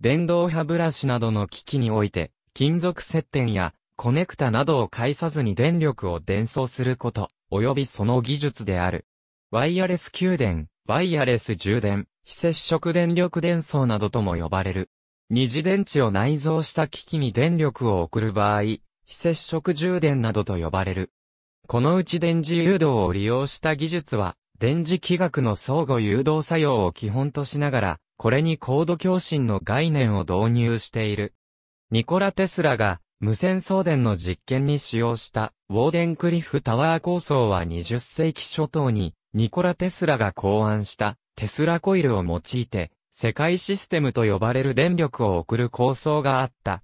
電動歯ブラシなどの機器において、金属接点やコネクタなどを介さずに電力を伝送すること、及びその技術である。ワイヤレス給電、ワイヤレス充電、非接触電力伝送などとも呼ばれる。二次電池を内蔵した機器に電力を送る場合、非接触充電などと呼ばれる。このうち電磁誘導を利用した技術は、電磁気学の相互誘導作用を基本としながら、これに高度共振の概念を導入している。ニコラ・テスラが無線送電の実験に使用したウォーデンクリフタワー構想は20世紀初頭にニコラ・テスラが考案したテスラコイルを用いて世界システムと呼ばれる電力を送る構想があった。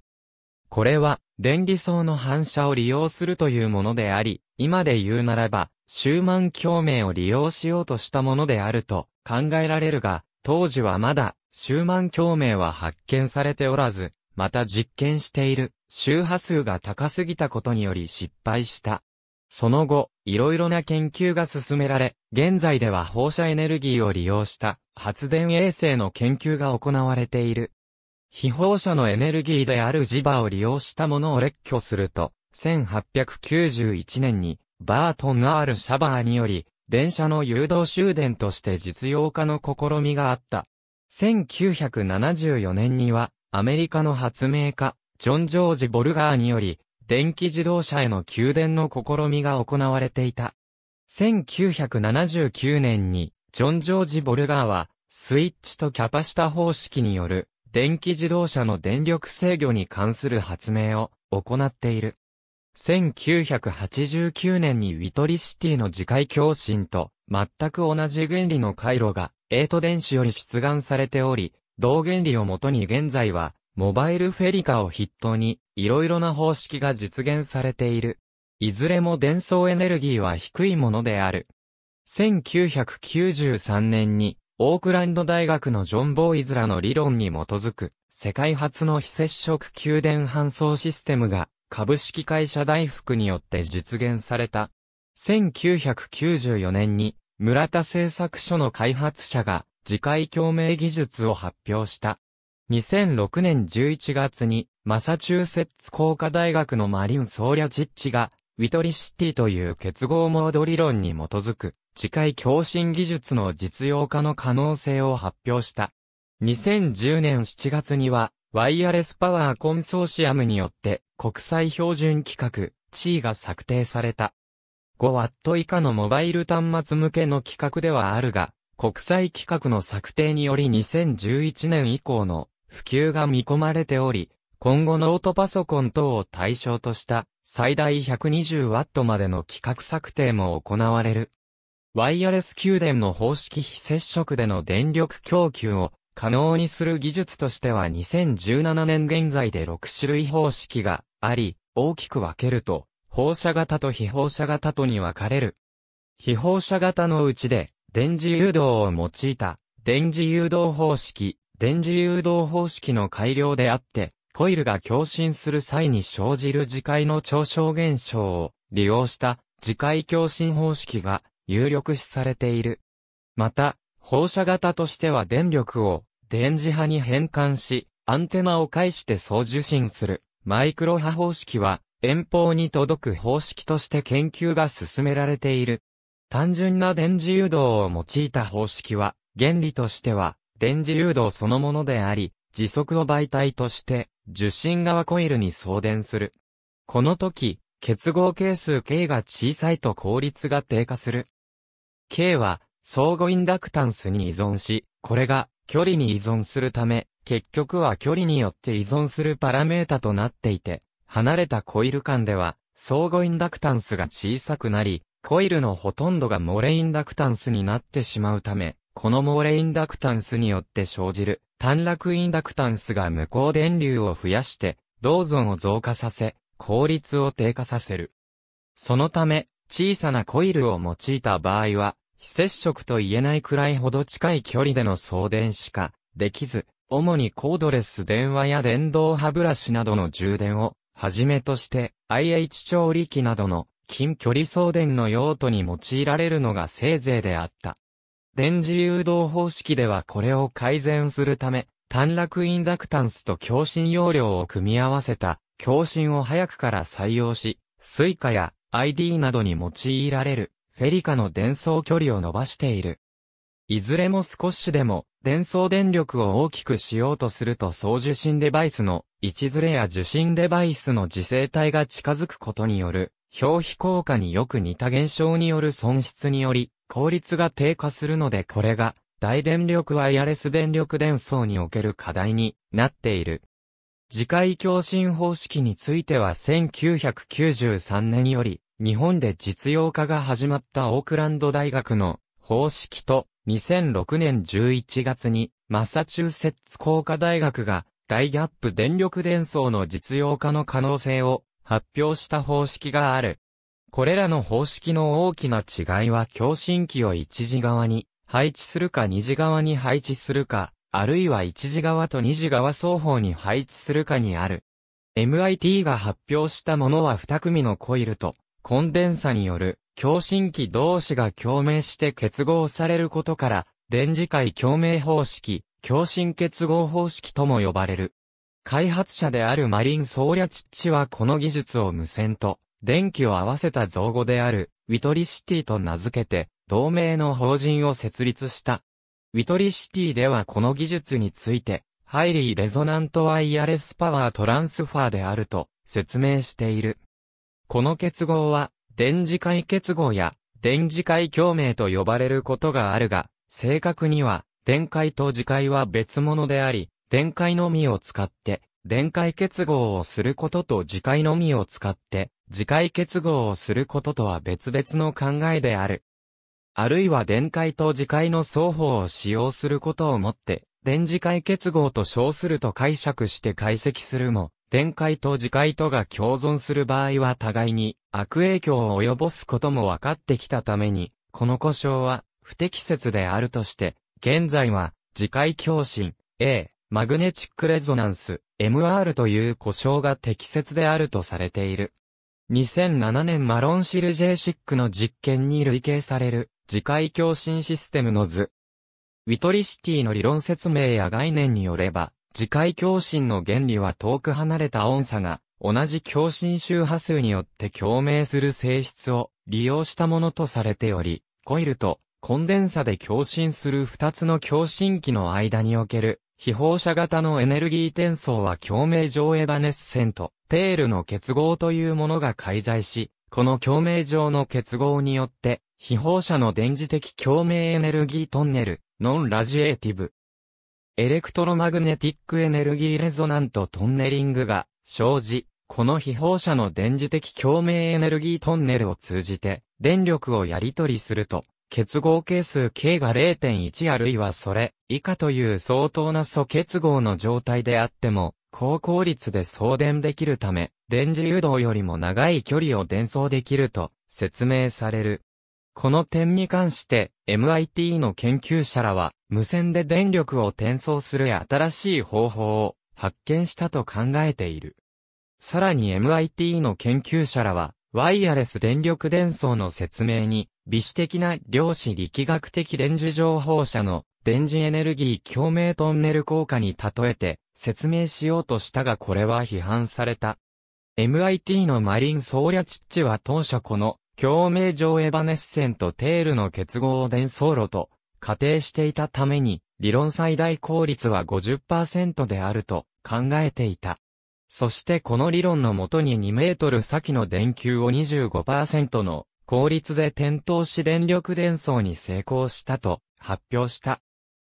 これは電離層の反射を利用するというものであり、今で言うならば、シューマン共鳴を利用しようとしたものであると考えられるが、当時はまだ、シューマン共鳴は発見されておらず、また実験している、周波数が高すぎたことにより失敗した。その後、いろいろな研究が進められ、現在では放射エネルギーを利用した発電衛星の研究が行われている。非放射のエネルギーである磁場を利用したものを列挙すると、1891年にバートン・アール・シャバーにより、電車の誘導終電として実用化の試みがあった。1974年には、アメリカの発明家、ジョン・ジョージ・ボルガーにより、電気自動車への給電の試みが行われていた。1979年に、ジョン・ジョージ・ボルガーは、スイッチとキャパシタ方式による、電気自動車の電力制御に関する発明を行っている。1989年にウィトリシティの磁界共振と全く同じ原理の回路がエイト電子より出願されており、同原理をもとに現在はモバイルフェリカを筆頭にいろいろな方式が実現されている。いずれも伝送エネルギーは低いものである。1993年にオークランド大学のジョン・ボーイズらの理論に基づく世界初の非接触給電搬送システムが株式会社大福によって実現された。1994年に村田製作所の開発者が次回共鳴技術を発表した。2006年11月にマサチューセッツ工科大学のマリン・ソーリャチッチがウィトリシティという結合モード理論に基づく次回共振技術の実用化の可能性を発表した。2010年7月にはワイヤレスパワーコンソーシアムによって国際標準規格、地位が策定された。5W 以下のモバイル端末向けの規格ではあるが、国際規格の策定により2011年以降の普及が見込まれており、今後ノートパソコン等を対象とした最大 120W までの規格策定も行われる。ワイヤレス給電の方式非接触での電力供給を可能にする技術としては2017年現在で6種類方式があり、大きく分けると、放射型と非放射型とに分かれる。非放射型のうちで、電磁誘導を用いた、電磁誘導方式、電磁誘導方式の改良であって、コイルが共振する際に生じる磁界の超小現象を利用した磁界共振方式が有力視されている。また、放射型としては電力を電磁波に変換し、アンテナを介して送受信するマイクロ波方式は、遠方に届く方式として研究が進められている。単純な電磁誘導を用いた方式は、原理としては、電磁誘導そのものであり、時速を媒体として、受信側コイルに送電する。この時、結合係数 K が小さいと効率が低下する。K は、相互インダクタンスに依存し、これが距離に依存するため、結局は距離によって依存するパラメータとなっていて、離れたコイル間では、相互インダクタンスが小さくなり、コイルのほとんどが漏れインダクタンスになってしまうため、この漏れインダクタンスによって生じる、短絡インダクタンスが無効電流を増やして、銅存を増加させ、効率を低下させる。そのため、小さなコイルを用いた場合は、非接触と言えないくらいほど近い距離での送電しかできず、主にコードレス電話や電動歯ブラシなどの充電をはじめとして IH 調理器などの近距離送電の用途に用いられるのがせいぜいであった。電磁誘導方式ではこれを改善するため、短絡インダクタンスと共振容量を組み合わせた共振を早くから採用し、スイカや ID などに用いられるフェリカの伝送距離を伸ばしている。いずれも少しでも伝送電力を大きくしようとすると送受信デバイスの位置ずれや受信デバイスの自生体が近づくことによる表皮効果によく似た現象による損失により効率が低下するのでこれが大電力ワイヤレス電力伝送における課題になっている。次回共振方式については1993年より日本で実用化が始まったオークランド大学の方式と2006年11月にマサチューセッツ工科大学が大ギャップ電力伝送の実用化の可能性を発表した方式がある。これらの方式の大きな違いは共振器を一次側に配置するか二次側に配置するか、あるいは一次側と二次側双方に配置するかにある。MIT が発表したものは二組のコイルとコンデンサによる共振器同士が共鳴して結合されることから、電磁界共鳴方式、共振結合方式とも呼ばれる。開発者であるマリン・ソーリャチッチはこの技術を無線と、電気を合わせた造語である、ウィトリシティと名付けて、同盟の法人を設立した。ウィトリシティではこの技術について、ハイリー・レゾナント・ワイヤレス・パワー・トランスファーであると説明している。この結合は、電磁界結合や、電磁界共鳴と呼ばれることがあるが、正確には、電解と磁界は別物であり、電解のみを使って、電解結合をすることと磁界のみを使って、磁界結合をすることとは別々の考えである。あるいは電解と磁界の双方を使用することをもって、電磁界結合と称すると解釈して解析するも、展開と自戒とが共存する場合は互いに悪影響を及ぼすことも分かってきたために、この故障は不適切であるとして、現在は自戒共振 A、マグネチックレゾナンス MR という故障が適切であるとされている。2007年マロンシル J6 の実験に類型される自戒共振システムの図。ウィトリシティの理論説明や概念によれば、次回共振の原理は遠く離れた音差が、同じ共振周波数によって共鳴する性質を利用したものとされており、コイルとコンデンサで共振する2つの共振器の間における、非放射型のエネルギー転送は共鳴上エバネッセント、テールの結合というものが介在し、この共鳴上の結合によって、非放射の電磁的共鳴エネルギートンネル、ノンラジエーティブ、エレクトロマグネティックエネルギーレゾナントトンネリングが生じ、この非放射の電磁的共鳴エネルギートンネルを通じて、電力をやり取りすると、結合係数 K が0.1あるいはそれ以下という相当な素結合の状態であっても、高効率で送電できるため、電磁誘導よりも長い距離を伝送できると説明される。この点に関して、MIT の研究者らは、無線で電力を転送する新しい方法を発見したと考えている。さらに MIT の研究者らは、ワイヤレス電力伝送の説明に、微視的な量子力学的電磁情報者の電磁エネルギー共鳴トンネル効果に例えて説明しようとしたがこれは批判された。MIT のマリン・ソーリャチッチは当初この共鳴上エバネッセンとテールの結合を伝送路と仮定していたために、理論最大効率は50%であると考えていた。そしてこの理論のもとに2メートル先の電球を25%の効率で点灯し電力伝送に成功したと発表した。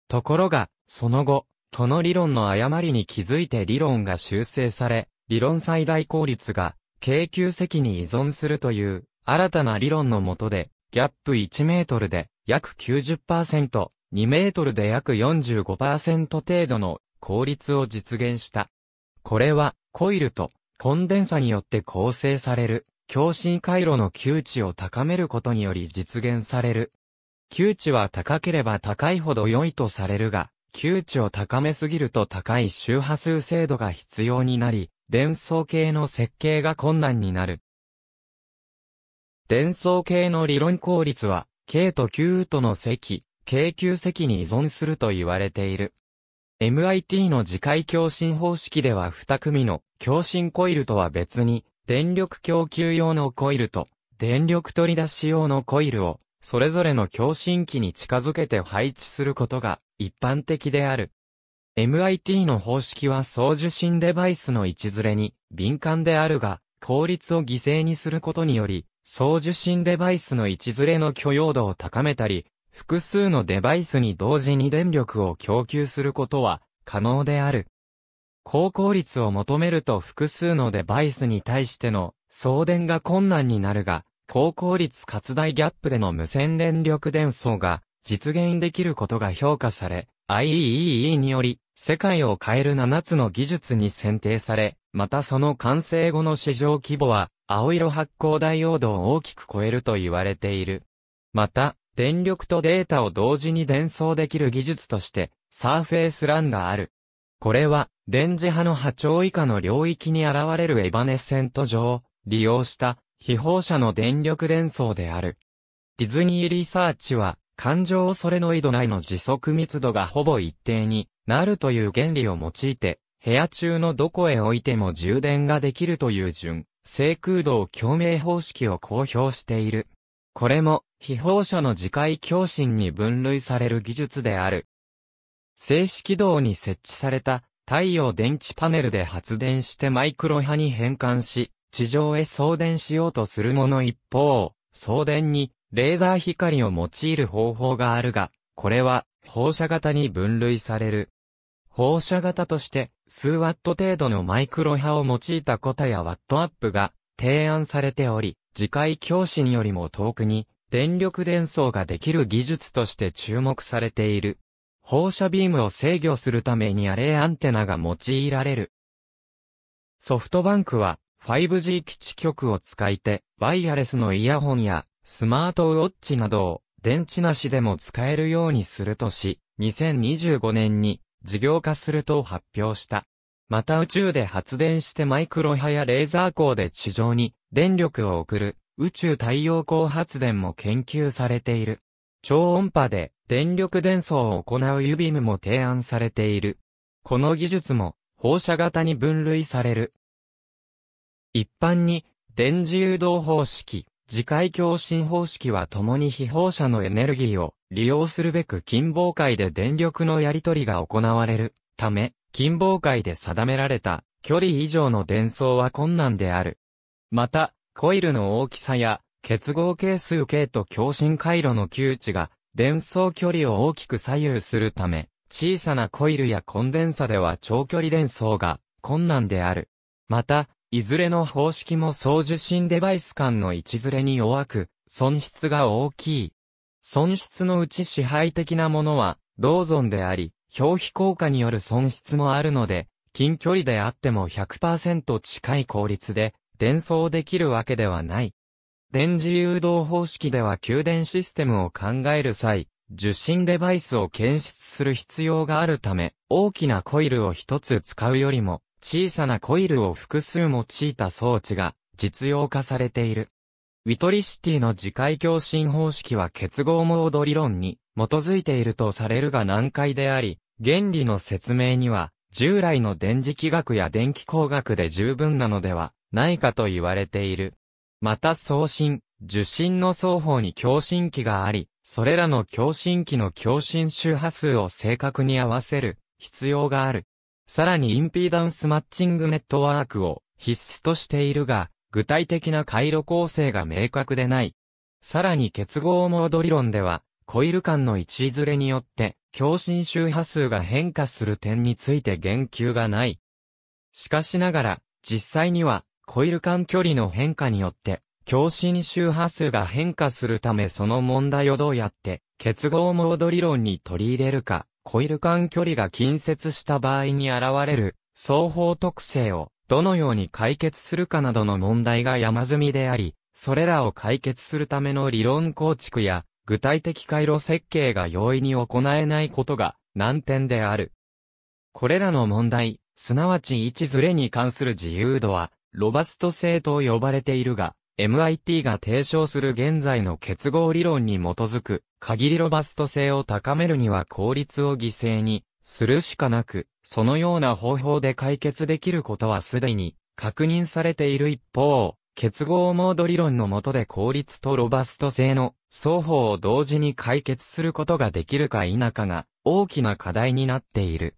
ところが、その後、この理論の誤りに気づいて理論が修正され、理論最大効率が、京急席に依存するという新たな理論の下で、ギャップ1メートルで約90%、2メートルで約45%程度の効率を実現した。これは、コイルとコンデンサによって構成される、共振回路の窮地を高めることにより実現される。窮地は高ければ高いほど良いとされるが、窮地を高めすぎると高い周波数精度が必要になり、伝送系の設計が困難になる。伝送系の理論効率は、K と Q との積、K 級積に依存すると言われている。MIT の次回共振方式では2組の共振コイルとは別に、電力供給用のコイルと、電力取り出し用のコイルを、それぞれの共振器に近づけて配置することが一般的である。MIT の方式は送受信デバイスの位置ずれに敏感であるが、効率を犠牲にすることにより、送受信デバイスの位置ずれの許容度を高めたり、複数のデバイスに同時に電力を供給することは可能である。高効率を求めると複数のデバイスに対しての送電が困難になるが、高効率活大ギャップでの無線電力伝送が実現できることが評価され、IEEE により世界を変える7つの技術に選定され、またその完成後の市場規模は青色発光ダイオードを大きく超えると言われている。また、電力とデータを同時に伝送できる技術として、サーフェイスランがある。これは、電磁波の波長以下の領域に現れるエバネセント上を利用した非放射の電力伝送である。ディズニーリサーチは、感情をれの井戸内の時速密度がほぼ一定になるという原理を用いて、部屋中のどこへ置いても充電ができるという順制空道共鳴方式を公表している。これも、非放射の自回共振に分類される技術である。静止軌道に設置された太陽電池パネルで発電してマイクロ波に変換し、地上へ送電しようとするもの一方、送電にレーザー光を用いる方法があるが、これは放射型に分類される。放射型として数ワット程度のマイクロ波を用いたコタやワットアップが提案されており、次回教師によりも遠くに電力伝送ができる技術として注目されている。放射ビームを制御するためにアレイアンテナが用いられる。ソフトバンクは 5G 基地局を使いて、ワイヤレスのイヤホンやスマートウォッチなどを電池なしでも使えるようにするとし、2025年に事業化すると発表した。また宇宙で発電してマイクロ波やレーザー光で地上に電力を送る宇宙太陽光発電も研究されている。超音波で電力伝送を行うユビムも提案されている。この技術も放射型に分類される。一般に電磁誘導方式、次回共振方式は共に非放射のエネルギーを利用するべく近傍界で電力のやり取りが行われるため、近傍界で定められた距離以上の伝送は困難である。また、コイルの大きさや結合係数系と共振回路の窮地が伝送距離を大きく左右するため、小さなコイルやコンデンサでは長距離伝送が困難である。また、いずれの方式も送受信デバイス間の位置ずれに弱く、損失が大きい。損失のうち支配的なものは、同存であり、表皮効果による損失もあるので、近距離であっても100%近い効率で、伝送できるわけではない。電磁誘導方式では給電システムを考える際、受信デバイスを検出する必要があるため、大きなコイルを一つ使うよりも、小さなコイルを複数用いた装置が実用化されている。ウィトリシティの磁界共振方式は結合モード理論に基づいているとされるが難解であり、原理の説明には従来の電磁気学や電気工学で十分なのではないかと言われている。また送信、受信の双方に共振器があり、それらの共振器の共振周波数を正確に合わせる必要がある。さらにインピーダンスマッチングネットワークを必須としているが、具体的な回路構成が明確でない。さらに結合モード理論では、コイル間の位置ずれによって、共振周波数が変化する点について言及がない。しかしながら、実際には、コイル間距離の変化によって、共振周波数が変化するためその問題をどうやって、結合モード理論に取り入れるか、コイル間距離が近接した場合に現れる双方特性をどのように解決するかなどの問題が山積みであり、それらを解決するための理論構築や具体的回路設計が容易に行えないことが難点である。これらの問題、すなわち位置ずれに関する自由度は、ロバスト性と呼ばれているが、MIT が提唱する現在の結合理論に基づく、限りロバスト性を高めるには効率を犠牲に、するしかなく、そのような方法で解決できることはすでに確認されている一方、結合モード理論の下で効率とロバスト性の双方を同時に解決することができるか否かが大きな課題になっている。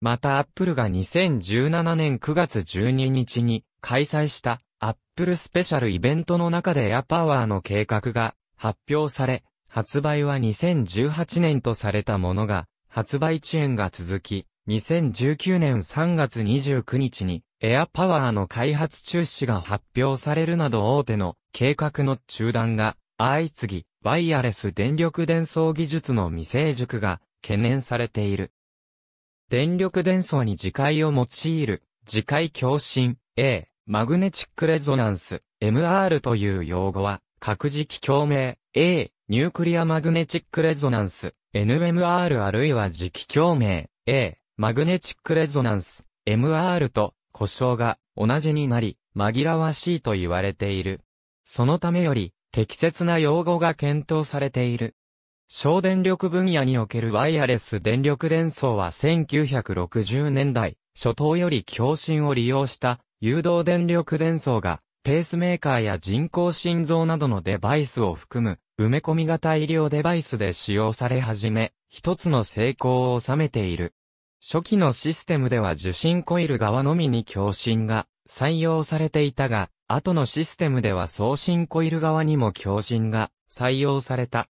また Apple が2017年9月12日に開催したプルスペシャルイベントの中でエアパワーの計画が発表され、発売は2018年とされたものが、発売遅延が続き、2019年3月29日に、エアパワーの開発中止が発表されるなど大手の計画の中断が相次ぎ、ワイヤレス電力伝送技術の未成熟が懸念されている。電力伝送に自戒を用いる、自戒共振 A、マグネチックレゾナンス、MR という用語は、核磁気共鳴、A、ニュークリアマグネチックレゾナンス、NMR あるいは磁気共鳴、A、マグネチックレゾナンス、MR と、故障が同じになり、紛らわしいと言われている。そのためより、適切な用語が検討されている。省電力分野におけるワイヤレス電力伝送は1960年代、初頭より共振を利用した誘導電力伝送が、ペースメーカーや人工心臓などのデバイスを含む、埋め込み型医療デバイスで使用され始め、一つの成功を収めている。初期のシステムでは受信コイル側のみに共振が採用されていたが、後のシステムでは送信コイル側にも共振が採用された。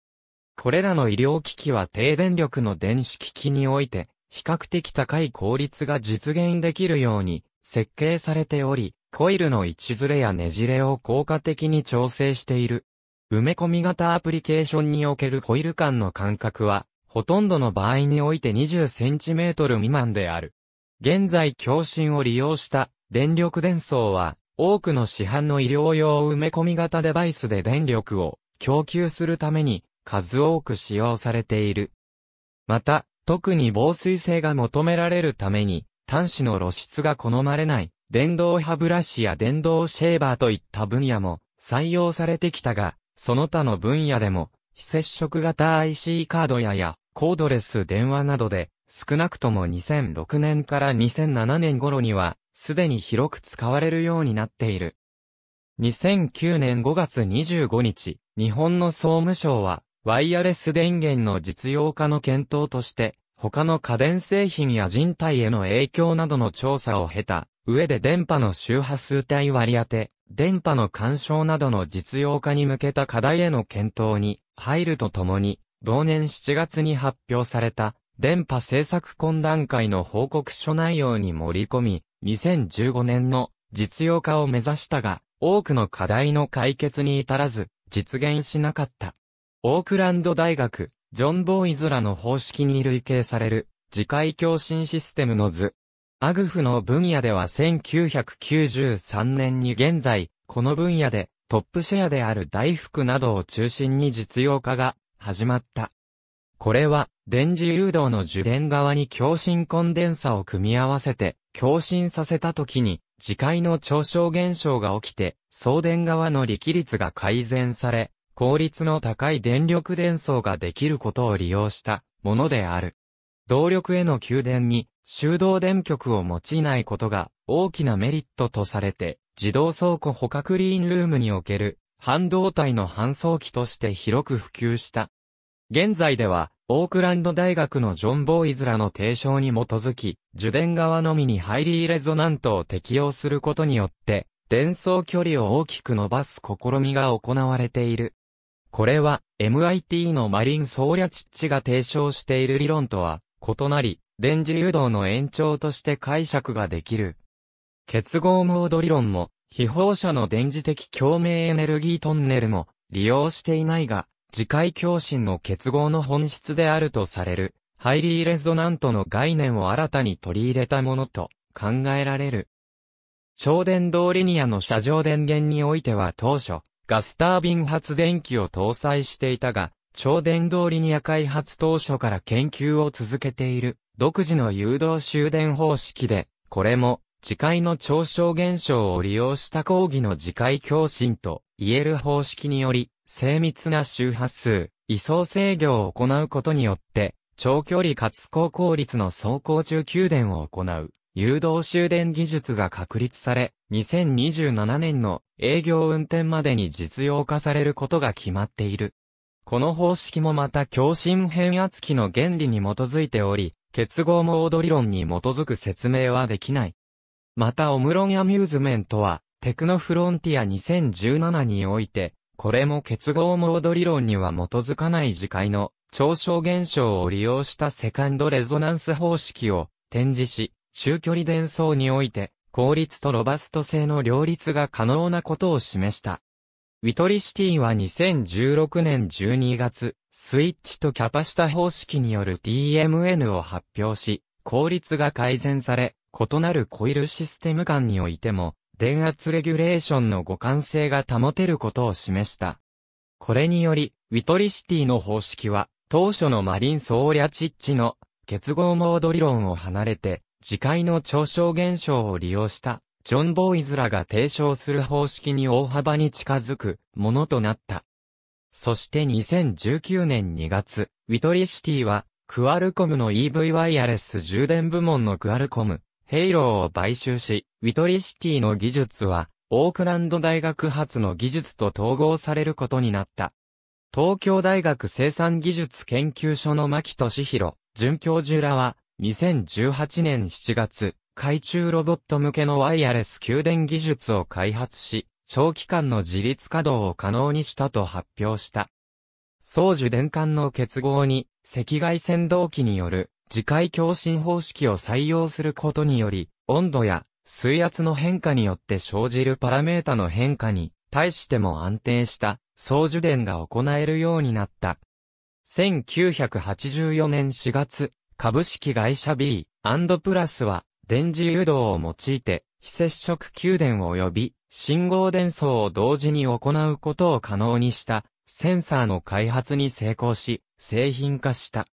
これらの医療機器は低電力の電子機器において比較的高い効率が実現できるように設計されており、コイルの位置ずれやねじれを効果的に調整している。埋め込み型アプリケーションにおけるコイル間の間隔は、ほとんどの場合において 20cm 未満である。現在共振を利用した電力伝送は、多くの市販の医療用埋め込み型デバイスで電力を供給するために数多く使用されている。また、特に防水性が求められるために、端子の露出が好まれない電動歯ブラシや電動シェーバーといった分野も採用されてきたが、その他の分野でも非接触型 IC カードややコードレス電話などで少なくとも2006年から2007年頃にはすでに広く使われるようになっている。2009年5月25日、日本の総務省は、ワイヤレス電源の実用化の検討として、他の家電製品や人体への影響などの調査を経た上で電波の周波数帯割り当て、電波の干渉などの実用化に向けた課題への検討に入るとともに、同年7月に発表された電波政策懇談会の報告書内容に盛り込み、2015年の実用化を目指したが、多くの課題の解決に至らず、実現しなかった。オークランド大学ジョン・ボーイズらの方式に類型される、次回共振システムの図。アグフの分野では1993年に現在、この分野でトップシェアである大福などを中心に実用化が始まった。これは電磁誘導の受電側に共振コンデンサを組み合わせて共振させた時に磁界の超小現象が起きて送電側の力率が改善され効率の高い電力伝送ができることを利用したものである。動力への給電に修道電極を用いないことが大きなメリットとされて、自動倉庫捕獲リーンルームにおける半導体の搬送機として広く普及した。現在では、オークランド大学のジョン・ボーイズらの提唱に基づき、受電側のみにハイリーレゾナントを適用することによって、伝送距離を大きく伸ばす試みが行われている。これは MIT のマリン・ソーリャチッチが提唱している理論とは異なり、電磁誘導の延長として解釈ができる。結合モード理論も、非放射の電磁的共鳴エネルギートンネルも利用していないが、磁界共振の結合の本質であるとされる、ハイリーレゾナントの概念を新たに取り入れたものと考えられる。超電導リニアの車上電源においては当初、ガスタービン発電機を搭載していたが、超電導リニア開発当初から研究を続けている、独自の誘導終電方式で、これも、磁界の超小現象を利用した講義の磁界共振と言える方式により、精密な周波数、位相制御を行うことによって、長距離かつ高効率の走行中給電を行う、誘導終電技術が確立され、2027年の営業運転までに実用化されることが決まっている。この方式もまた共振変圧器の原理に基づいており、結合モード理論に基づく説明はできない。またオムロンアミューズメントは、テクノフロンティア2017において、これも結合モード理論には基づかない次回の超小現象を利用したセカンドレゾナンス方式を展示し、中距離伝送において効率とロバスト性の両立が可能なことを示した。ウィトリシティは2016年12月、スイッチとキャパシタ方式による DMN を発表し、効率が改善され、異なるコイルシステム間においても、電圧レギュレーションの互換性が保てることを示した。これにより、ウィトリシティの方式は、当初のマリン・ソーリャチッチの結合モード理論を離れて、磁界の超小現象を利用した、ジョン・ボーイズらが提唱する方式に大幅に近づくものとなった。そして2019年2月、ウィトリシティは、クアルコムの EV ワイヤレス充電部門のクアルコム、ヘイローを買収し、ウィトリシティの技術は、オークランド大学発の技術と統合されることになった。東京大学生産技術研究所の牧俊博、准教授らは、2018年7月、海中ロボット向けのワイヤレス給電技術を開発し、長期間の自立稼働を可能にしたと発表した。送受電管の結合に赤外線動機による磁界共振方式を採用することにより、温度や水圧の変化によって生じるパラメータの変化に対しても安定した送受電が行えるようになった。1984年4月、株式会社 B& プラスは、電磁誘導を用いて、非接触給電及び信号伝送を同時に行うことを可能にしたセンサーの開発に成功し、製品化した。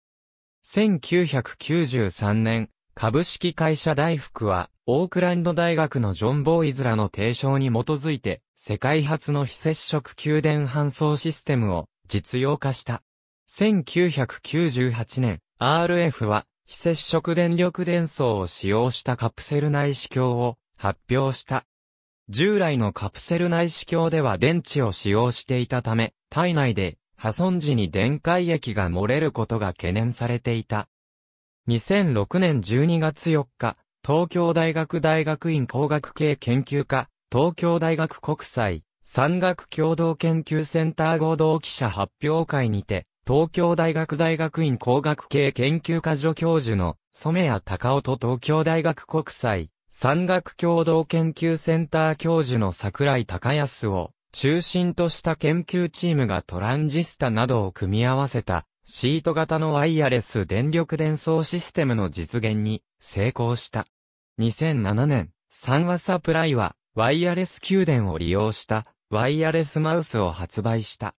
1993年、株式会社大福は、オークランド大学のジョン・ボーイズらの提唱に基づいて、世界初の非接触給電搬送システムを実用化した。1998年、RF は、非接触電力伝送を使用したカプセル内視鏡を発表した。従来のカプセル内視鏡では電池を使用していたため、体内で破損時に電解液が漏れることが懸念されていた。2006年12月4日、東京大学大学院工学系研究科、東京大学国際、産学共同研究センター合同記者発表会にて、東京大学大学院工学系研究科助教授の染谷隆夫と東京大学国際産学共同研究センター教授の桜井隆康を中心とした研究チームがトランジスタなどを組み合わせたシート型のワイヤレス電力伝送システムの実現に成功した。2007年、三和サプライはワイヤレス給電を利用したワイヤレスマウスを発売した。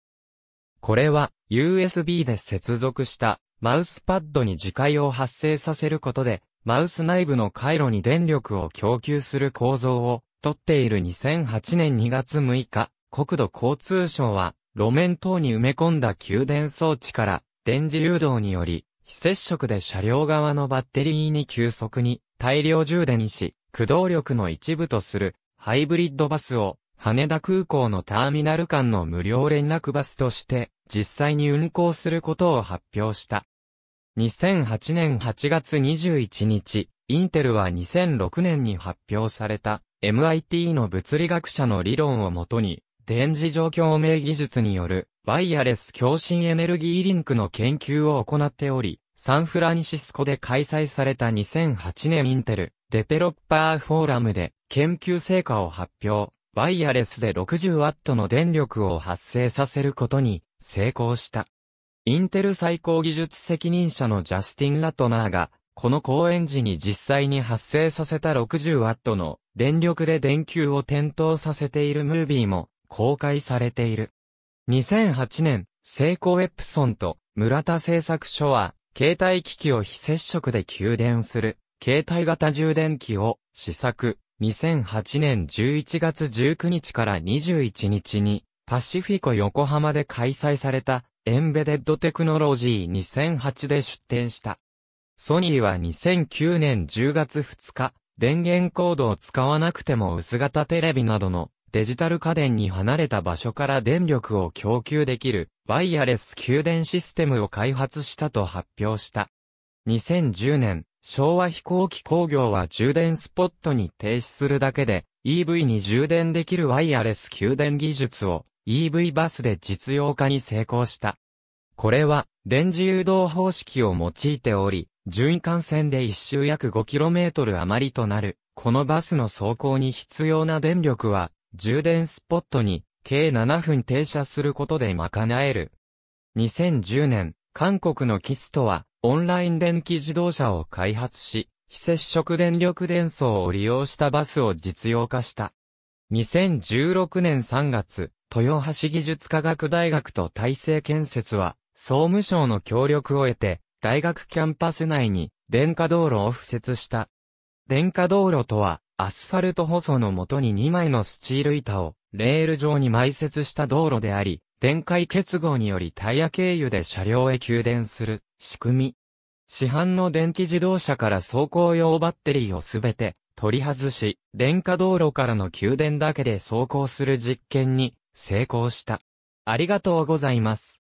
これは USB で接続したマウスパッドに磁界を発生させることで、マウス内部の回路に電力を供給する構造をとっている2008年2月6日、国土交通省は路面等に埋め込んだ給電装置から電磁誘導により、非接触で車両側のバッテリーに急速に大量充電し、駆動力の一部とするハイブリッドバスを羽田空港のターミナル間の無料連絡バスとして、実際に運行することを発表した。2008年8月21日、インテルは2006年に発表された MIT の物理学者の理論をもとに、電磁状況明技術によるワイヤレス共振エネルギーリンクの研究を行っており、サンフランシスコで開催された2008年インテルデペロッパーフォーラムで研究成果を発表。ワイヤレスで 60W の電力を発生させることに成功した。インテル最高技術責任者のジャスティン・ラトナーが、この公演時に実際に発生させた 60W の電力で電球を点灯させているムービーも公開されている。2008年、セイコーエプソンと村田製作所は、携帯機器を非接触で給電する、携帯型充電器を試作、2008年11月19日から21日に、パシフィコ横浜で開催された、エンベデッドテクノロジー2008で出展した。ソニーは2009年10月2日、電源コードを使わなくても薄型テレビなどのデジタル家電に離れた場所から電力を供給できるワイヤレス給電システムを開発したと発表した。2010年、昭和飛行機工業は充電スポットに停止するだけで EV に充電できるワイヤレス給電技術を EV バスで実用化に成功した。これは電磁誘導方式を用いており、循環線で一周約 5km 余りとなる、このバスの走行に必要な電力は、充電スポットに計7分停車することで賄える。2010年、韓国のキストは、オンライン電気自動車を開発し、非接触電力伝送を利用したバスを実用化した。2016年3月、豊橋技術科学大学と大成建設は、総務省の協力を得て、大学キャンパス内に、電化道路を敷設した。電化道路とは、アスファルト舗装のもとに2枚のスチール板を、レール上に埋設した道路であり、電解結合によりタイヤ経由で車両へ給電する仕組み。市販の電気自動車から走行用バッテリーをすべて取り外し、電化道路からの給電だけで走行する実験に成功した。ありがとうございます。